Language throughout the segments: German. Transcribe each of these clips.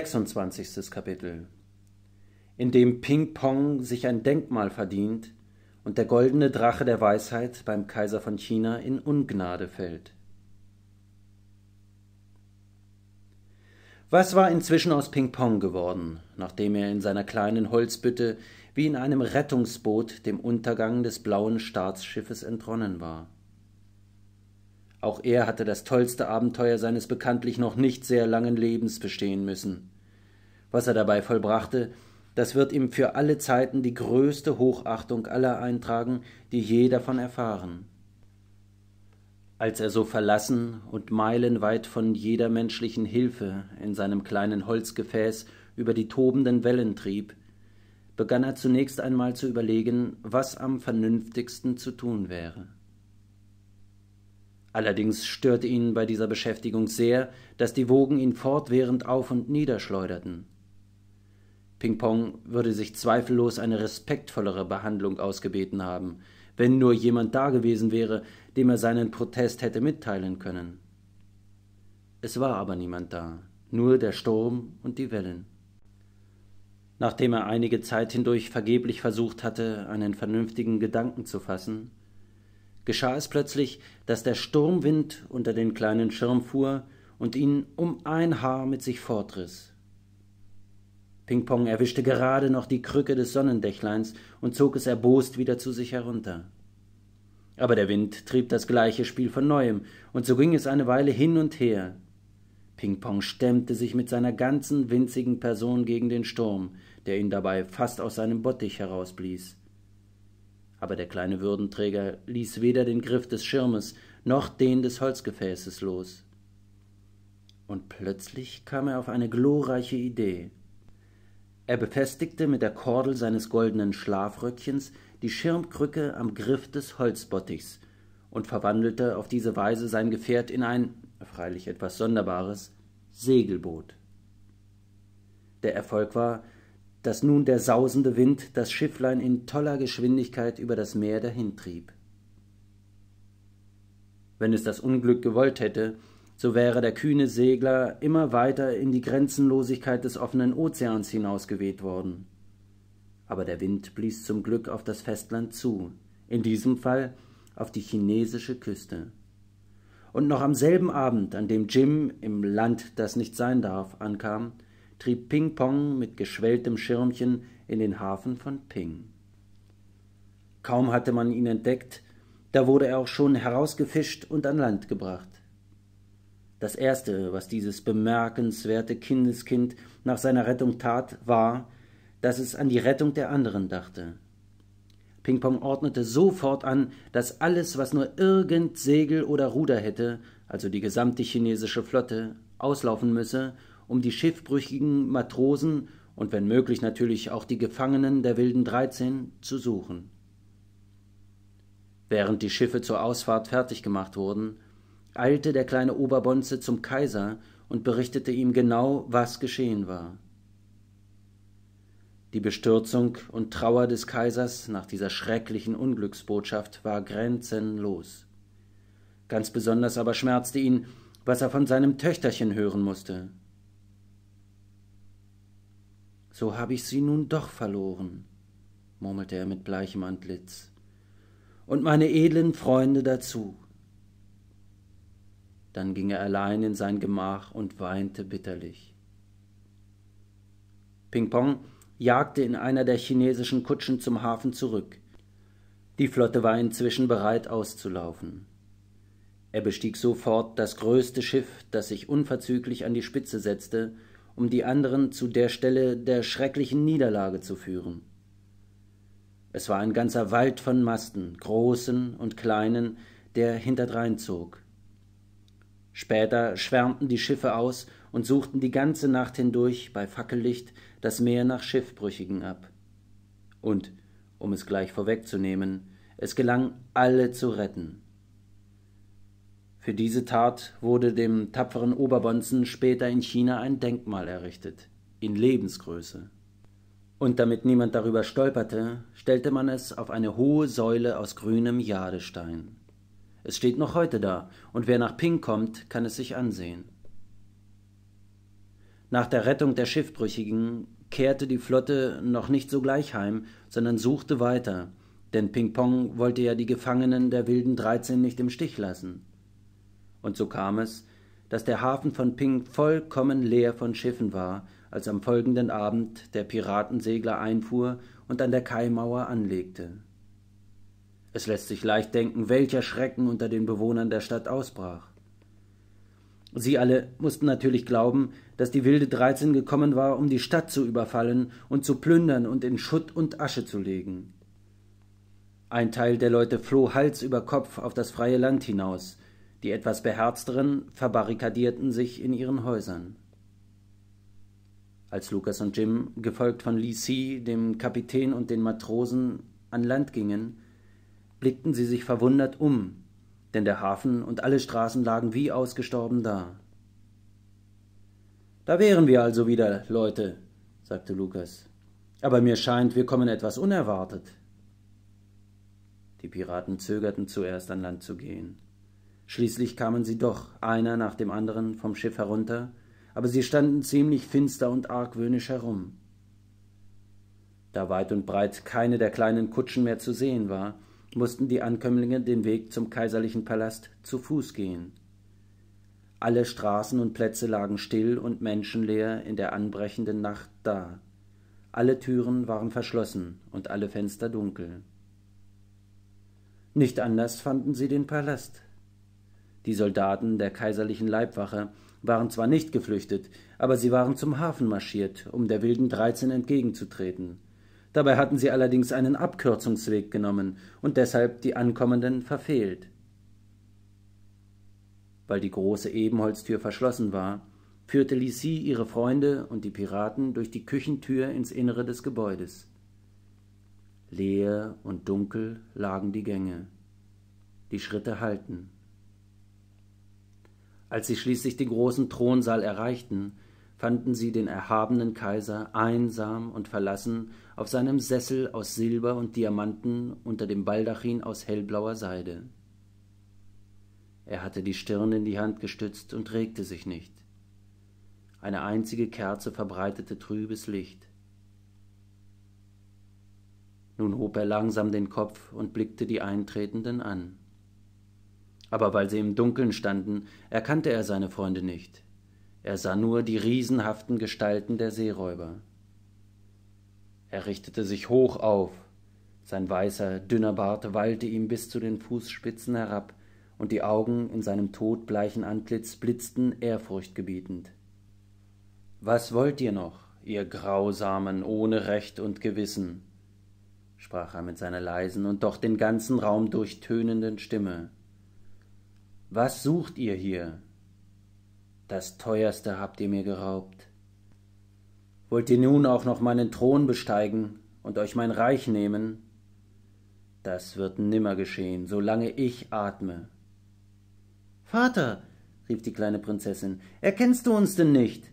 26. Kapitel in dem Ping-Pong sich ein Denkmal verdient und der goldene Drache der Weisheit beim Kaiser von China in Ungnade fällt. Was war inzwischen aus Ping-Pong geworden, nachdem er in seiner kleinen Holzbütte wie in einem Rettungsboot dem Untergang des blauen Staatsschiffes entronnen war? Auch er hatte das tollste Abenteuer seines bekanntlich noch nicht sehr langen Lebens bestehen müssen was er dabei vollbrachte, das wird ihm für alle Zeiten die größte Hochachtung aller eintragen, die je davon erfahren. Als er so verlassen und meilenweit von jeder menschlichen Hilfe in seinem kleinen Holzgefäß über die tobenden Wellen trieb, begann er zunächst einmal zu überlegen, was am vernünftigsten zu tun wäre. Allerdings störte ihn bei dieser Beschäftigung sehr, dass die Wogen ihn fortwährend auf und niederschleuderten. Ping Pong würde sich zweifellos eine respektvollere Behandlung ausgebeten haben, wenn nur jemand da gewesen wäre, dem er seinen Protest hätte mitteilen können. Es war aber niemand da, nur der Sturm und die Wellen. Nachdem er einige Zeit hindurch vergeblich versucht hatte, einen vernünftigen Gedanken zu fassen, geschah es plötzlich, dass der Sturmwind unter den kleinen Schirm fuhr und ihn um ein Haar mit sich fortriss. Pingpong erwischte gerade noch die Krücke des Sonnendächleins und zog es erbost wieder zu sich herunter. Aber der Wind trieb das gleiche Spiel von neuem, und so ging es eine Weile hin und her. Pingpong stemmte sich mit seiner ganzen winzigen Person gegen den Sturm, der ihn dabei fast aus seinem Bottich herausblies. Aber der kleine Würdenträger ließ weder den Griff des Schirmes noch den des Holzgefäßes los. Und plötzlich kam er auf eine glorreiche Idee. Er befestigte mit der Kordel seines goldenen Schlafröckchens die Schirmkrücke am Griff des Holzbottichs und verwandelte auf diese Weise sein Gefährt in ein, freilich etwas Sonderbares, Segelboot. Der Erfolg war, dass nun der sausende Wind das Schifflein in toller Geschwindigkeit über das Meer dahintrieb. Wenn es das Unglück gewollt hätte, so wäre der kühne Segler immer weiter in die Grenzenlosigkeit des offenen Ozeans hinausgeweht worden. Aber der Wind blies zum Glück auf das Festland zu, in diesem Fall auf die chinesische Küste. Und noch am selben Abend, an dem Jim im Land, das nicht sein darf, ankam, trieb Ping Pong mit geschwelltem Schirmchen in den Hafen von Ping. Kaum hatte man ihn entdeckt, da wurde er auch schon herausgefischt und an Land gebracht. Das Erste, was dieses bemerkenswerte Kindeskind nach seiner Rettung tat, war, dass es an die Rettung der anderen dachte. Ping Pong ordnete sofort an, dass alles, was nur irgend Segel oder Ruder hätte, also die gesamte chinesische Flotte, auslaufen müsse, um die schiffbrüchigen Matrosen und wenn möglich natürlich auch die Gefangenen der wilden Dreizehn zu suchen. Während die Schiffe zur Ausfahrt fertig gemacht wurden, eilte der kleine Oberbonze zum Kaiser und berichtete ihm genau, was geschehen war. Die Bestürzung und Trauer des Kaisers nach dieser schrecklichen Unglücksbotschaft war grenzenlos. Ganz besonders aber schmerzte ihn, was er von seinem Töchterchen hören musste. So habe ich sie nun doch verloren, murmelte er mit bleichem Antlitz. Und meine edlen Freunde dazu. Dann ging er allein in sein Gemach und weinte bitterlich. Ping Pong jagte in einer der chinesischen Kutschen zum Hafen zurück. Die Flotte war inzwischen bereit auszulaufen. Er bestieg sofort das größte Schiff, das sich unverzüglich an die Spitze setzte, um die anderen zu der Stelle der schrecklichen Niederlage zu führen. Es war ein ganzer Wald von Masten, großen und kleinen, der hinterdrein zog. Später schwärmten die Schiffe aus und suchten die ganze Nacht hindurch bei Fackellicht das Meer nach Schiffbrüchigen ab. Und, um es gleich vorwegzunehmen, es gelang, alle zu retten. Für diese Tat wurde dem tapferen Oberbonzen später in China ein Denkmal errichtet, in Lebensgröße. Und damit niemand darüber stolperte, stellte man es auf eine hohe Säule aus grünem Jadestein. Es steht noch heute da, und wer nach Ping kommt, kann es sich ansehen. Nach der Rettung der Schiffbrüchigen kehrte die Flotte noch nicht sogleich heim, sondern suchte weiter, denn Ping Pong wollte ja die Gefangenen der wilden Dreizehn nicht im Stich lassen. Und so kam es, dass der Hafen von Ping vollkommen leer von Schiffen war, als am folgenden Abend der Piratensegler einfuhr und an der Kaimauer anlegte. Es lässt sich leicht denken, welcher Schrecken unter den Bewohnern der Stadt ausbrach. Sie alle mussten natürlich glauben, dass die wilde Dreizehn gekommen war, um die Stadt zu überfallen und zu plündern und in Schutt und Asche zu legen. Ein Teil der Leute floh Hals über Kopf auf das freie Land hinaus, die etwas beherzteren verbarrikadierten sich in ihren Häusern. Als Lukas und Jim, gefolgt von Lee C., dem Kapitän und den Matrosen, an Land gingen, blickten sie sich verwundert um, denn der Hafen und alle Straßen lagen wie ausgestorben da. Da wären wir also wieder, Leute, sagte Lukas. Aber mir scheint, wir kommen etwas unerwartet. Die Piraten zögerten zuerst an Land zu gehen. Schließlich kamen sie doch, einer nach dem anderen, vom Schiff herunter, aber sie standen ziemlich finster und argwöhnisch herum. Da weit und breit keine der kleinen Kutschen mehr zu sehen war, mussten die Ankömmlinge den Weg zum kaiserlichen Palast zu Fuß gehen. Alle Straßen und Plätze lagen still und menschenleer in der anbrechenden Nacht da. Alle Türen waren verschlossen und alle Fenster dunkel. Nicht anders fanden sie den Palast. Die Soldaten der kaiserlichen Leibwache waren zwar nicht geflüchtet, aber sie waren zum Hafen marschiert, um der wilden Dreizehn entgegenzutreten Dabei hatten sie allerdings einen Abkürzungsweg genommen und deshalb die Ankommenden verfehlt. Weil die große Ebenholztür verschlossen war, führte Lisi ihre Freunde und die Piraten durch die Küchentür ins Innere des Gebäudes. Leer und dunkel lagen die Gänge. Die Schritte hallten. Als sie schließlich den großen Thronsaal erreichten, fanden sie den erhabenen Kaiser einsam und verlassen auf seinem Sessel aus Silber und Diamanten unter dem Baldachin aus hellblauer Seide. Er hatte die Stirn in die Hand gestützt und regte sich nicht. Eine einzige Kerze verbreitete trübes Licht. Nun hob er langsam den Kopf und blickte die Eintretenden an. Aber weil sie im Dunkeln standen, erkannte er seine Freunde nicht. Er sah nur die riesenhaften Gestalten der Seeräuber. Er richtete sich hoch auf, sein weißer, dünner Bart wallte ihm bis zu den Fußspitzen herab, und die Augen in seinem todbleichen Antlitz blitzten ehrfurchtgebietend. Was wollt ihr noch, ihr Grausamen ohne Recht und Gewissen? sprach er mit seiner leisen und doch den ganzen Raum durchtönenden Stimme. Was sucht ihr hier? Das teuerste habt ihr mir geraubt. Wollt ihr nun auch noch meinen Thron besteigen und euch mein Reich nehmen? Das wird nimmer geschehen, solange ich atme. Vater, rief die kleine Prinzessin, erkennst du uns denn nicht?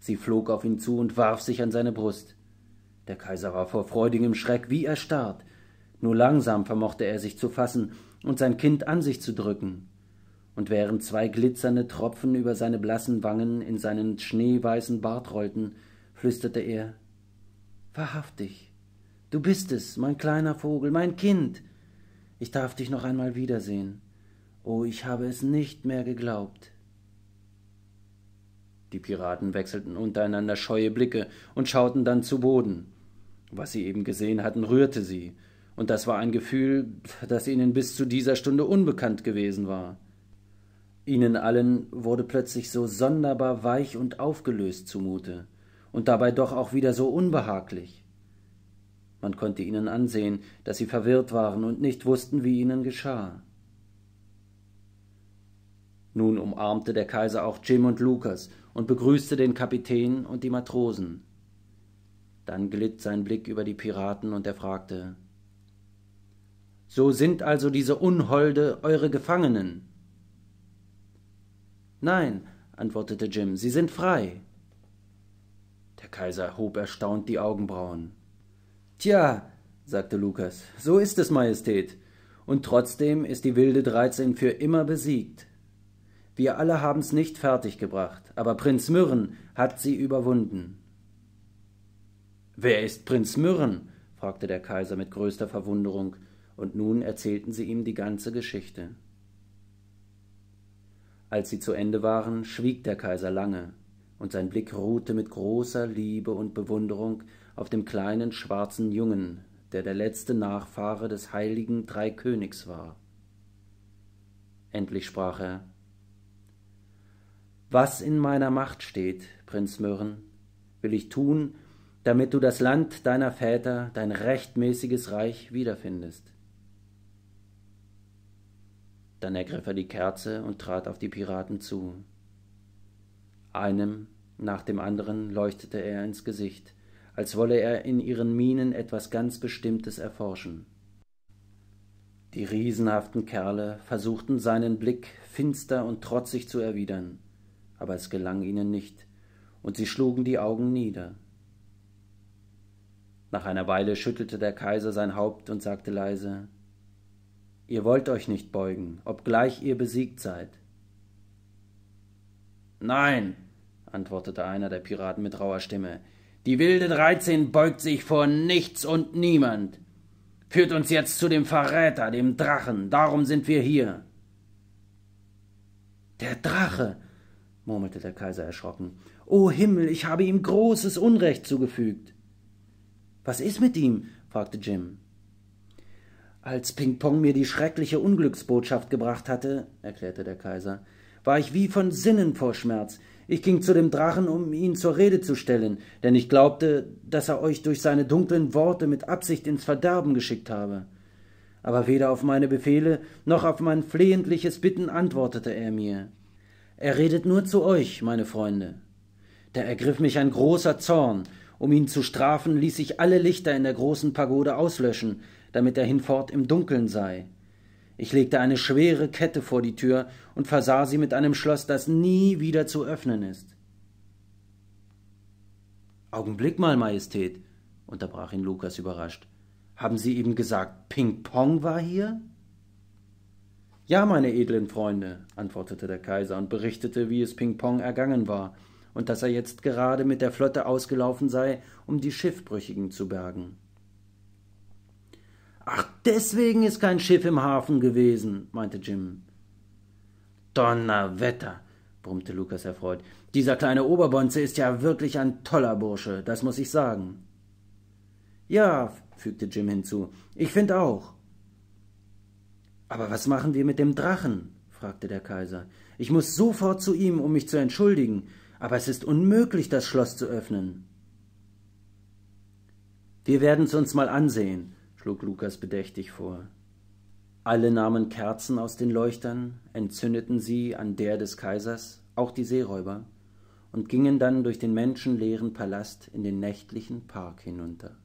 Sie flog auf ihn zu und warf sich an seine Brust. Der Kaiser war vor freudigem Schreck wie erstarrt. Nur langsam vermochte er sich zu fassen und sein Kind an sich zu drücken und während zwei glitzernde Tropfen über seine blassen Wangen in seinen schneeweißen Bart rollten, flüsterte er Wahrhaftig, du bist es, mein kleiner Vogel, mein Kind. Ich darf dich noch einmal wiedersehen. Oh, ich habe es nicht mehr geglaubt. Die Piraten wechselten untereinander scheue Blicke und schauten dann zu Boden. Was sie eben gesehen hatten, rührte sie, und das war ein Gefühl, das ihnen bis zu dieser Stunde unbekannt gewesen war. Ihnen allen wurde plötzlich so sonderbar weich und aufgelöst zumute, und dabei doch auch wieder so unbehaglich. Man konnte ihnen ansehen, dass sie verwirrt waren und nicht wussten, wie ihnen geschah. Nun umarmte der Kaiser auch Jim und Lukas und begrüßte den Kapitän und die Matrosen. Dann glitt sein Blick über die Piraten und er fragte So sind also diese Unholde eure Gefangenen? Nein, antwortete Jim, Sie sind frei. Der Kaiser hob erstaunt die Augenbrauen. Tja, sagte Lukas, so ist es, Majestät. Und trotzdem ist die wilde Dreizehn für immer besiegt. Wir alle haben's nicht fertiggebracht, aber Prinz Myrren hat sie überwunden. Wer ist Prinz Myrren? fragte der Kaiser mit größter Verwunderung, und nun erzählten sie ihm die ganze Geschichte. Als sie zu Ende waren, schwieg der Kaiser lange, und sein Blick ruhte mit großer Liebe und Bewunderung auf dem kleinen schwarzen Jungen, der der letzte Nachfahre des heiligen Dreikönigs war. Endlich sprach er Was in meiner Macht steht, Prinz Mürren, will ich tun, damit du das Land deiner Väter, dein rechtmäßiges Reich, wiederfindest. Dann ergriff er die Kerze und trat auf die Piraten zu. Einem nach dem anderen leuchtete er ins Gesicht, als wolle er in ihren Mienen etwas ganz Bestimmtes erforschen. Die riesenhaften Kerle versuchten seinen Blick finster und trotzig zu erwidern, aber es gelang ihnen nicht, und sie schlugen die Augen nieder. Nach einer Weile schüttelte der Kaiser sein Haupt und sagte leise Ihr wollt euch nicht beugen, obgleich ihr besiegt seid. Nein, antwortete einer der Piraten mit rauer Stimme, die wilde Dreizehn beugt sich vor nichts und niemand. Führt uns jetzt zu dem Verräter, dem Drachen, darum sind wir hier. Der Drache, murmelte der Kaiser erschrocken. O Himmel, ich habe ihm großes Unrecht zugefügt. Was ist mit ihm? fragte Jim. Als Ping Pong mir die schreckliche Unglücksbotschaft gebracht hatte, erklärte der Kaiser, war ich wie von Sinnen vor Schmerz. Ich ging zu dem Drachen, um ihn zur Rede zu stellen, denn ich glaubte, dass er euch durch seine dunklen Worte mit Absicht ins Verderben geschickt habe. Aber weder auf meine Befehle noch auf mein flehentliches Bitten antwortete er mir. Er redet nur zu euch, meine Freunde. Da ergriff mich ein großer Zorn, um ihn zu strafen, ließ ich alle Lichter in der großen Pagode auslöschen, damit er hinfort im Dunkeln sei. Ich legte eine schwere Kette vor die Tür und versah sie mit einem Schloss, das nie wieder zu öffnen ist. Augenblick mal, Majestät, unterbrach ihn Lukas überrascht. Haben Sie eben gesagt, Ping Pong war hier? Ja, meine edlen Freunde, antwortete der Kaiser und berichtete, wie es Ping Pong ergangen war und dass er jetzt gerade mit der Flotte ausgelaufen sei, um die Schiffbrüchigen zu bergen. Ach, deswegen ist kein Schiff im Hafen gewesen, meinte Jim. Donnerwetter, brummte Lukas erfreut. Dieser kleine Oberbonze ist ja wirklich ein toller Bursche, das muss ich sagen. Ja, fügte Jim hinzu, ich finde auch. Aber was machen wir mit dem Drachen? fragte der Kaiser. Ich muss sofort zu ihm, um mich zu entschuldigen aber es ist unmöglich, das Schloss zu öffnen. Wir werden's uns mal ansehen, schlug Lukas bedächtig vor. Alle nahmen Kerzen aus den Leuchtern, entzündeten sie an der des Kaisers, auch die Seeräuber, und gingen dann durch den menschenleeren Palast in den nächtlichen Park hinunter.